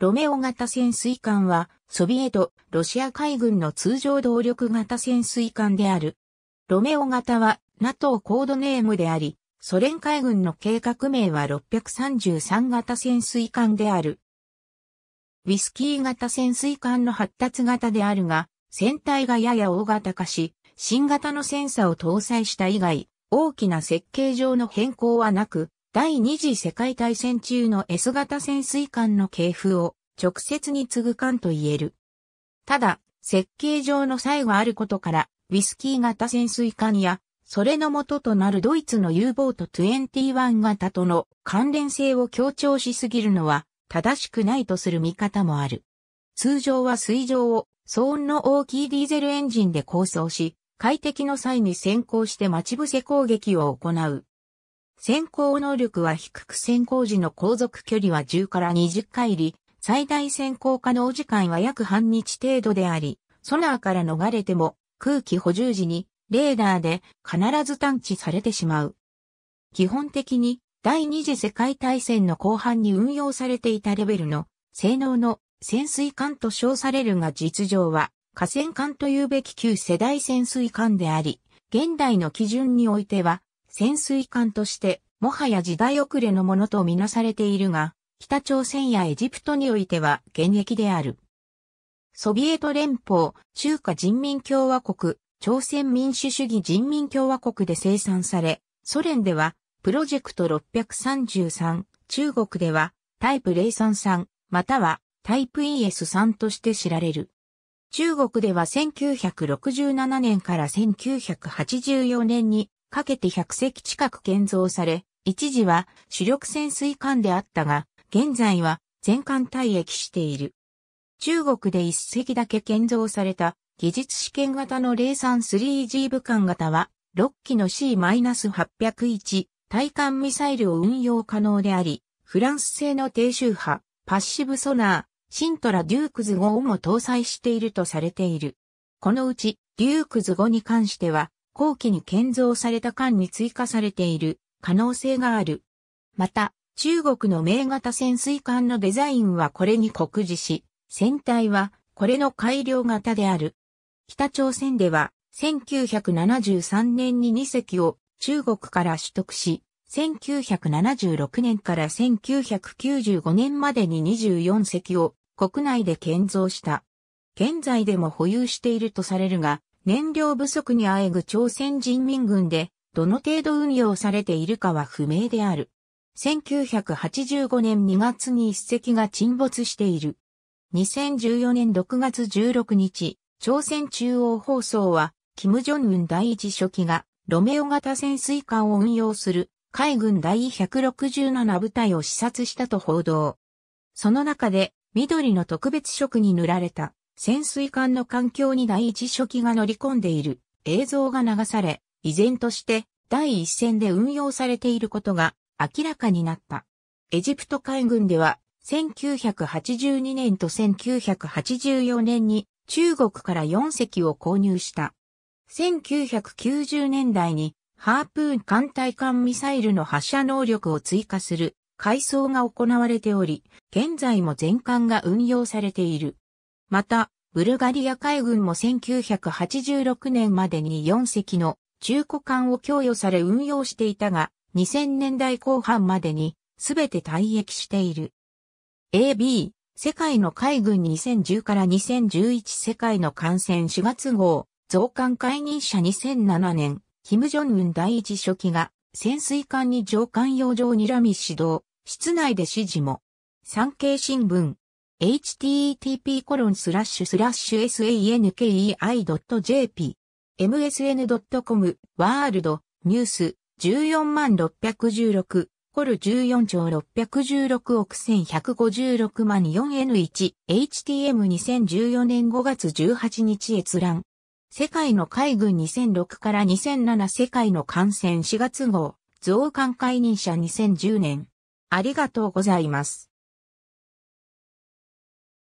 ロメオ型潜水艦は、ソビエト、ロシア海軍の通常動力型潜水艦である。ロメオ型は、NATO コードネームであり、ソ連海軍の計画名は633型潜水艦である。ウィスキー型潜水艦の発達型であるが、船体がやや大型化し、新型のセンサを搭載した以外、大きな設計上の変更はなく、第二次世界大戦中の S 型潜水艦の系譜を直接に継ぐ艦と言える。ただ、設計上の差異はあることから、ウィスキー型潜水艦や、それの元となるドイツの U ボート21型との関連性を強調しすぎるのは正しくないとする見方もある。通常は水上を騒音の大きいディーゼルエンジンで構想し、快適の際に先行して待ち伏せ攻撃を行う。先行能力は低く先行時の航続距離は10から20回里、最大先行可能時間は約半日程度であり、ソナーから逃れても空気補充時にレーダーで必ず探知されてしまう。基本的に第二次世界大戦の後半に運用されていたレベルの性能の潜水艦と称されるが実情は河川艦というべき旧世代潜水艦であり、現代の基準においては潜水艦として、もはや時代遅れのものとみなされているが、北朝鮮やエジプトにおいては現役である。ソビエト連邦、中華人民共和国、朝鮮民主主義人民共和国で生産され、ソ連では、プロジェクト633、中国では、タイプ033、または、タイプ ES3 として知られる。中国では1967年から1984年にかけて100隻近く建造され、一時は主力潜水艦であったが、現在は全艦退役している。中国で一隻だけ建造された技術試験型の 033G 武艦型は、6機の C-801 対艦ミサイルを運用可能であり、フランス製の低周波、パッシブソナー、シントラデュークズ5をも搭載しているとされている。このうち、デュークズ5に関しては、後期に建造された艦に追加されている可能性がある。また、中国の名型潜水艦のデザインはこれに酷似し、船体はこれの改良型である。北朝鮮では1973年に2隻を中国から取得し、1976年から1995年までに24隻を国内で建造した。現在でも保有しているとされるが、燃料不足にあえぐ朝鮮人民軍で、どの程度運用されているかは不明である。1985年2月に一隻が沈没している。2014年6月16日、朝鮮中央放送は、金正恩第一書記が、ロメオ型潜水艦を運用する海軍第167部隊を視察したと報道。その中で、緑の特別色に塗られた潜水艦の環境に第一初期が乗り込んでいる映像が流され、依然として第一線で運用されていることが明らかになった。エジプト海軍では1982年と1984年に中国から4隻を購入した。1990年代にハープーン艦隊艦ミサイルの発射能力を追加する改装が行われており、現在も全艦が運用されている。また、ブルガリア海軍も1986年までに4隻の中古艦を供与され運用していたが、2000年代後半までにすべて退役している。AB、世界の海軍2010から2011世界の艦船4月号、増艦解任者2007年、金正恩第一書記が潜水艦に上艦用上にらみ指導、室内で指示も。産経新聞、http://sankei.jp、msn.com、ワールド、ニュース、14万616、コル14兆616億1156万 4N1、HTM2014 年5月18日閲覧。世界の海軍2006から2007世界の感染4月号、増刊解任者2010年。ありがとうございます。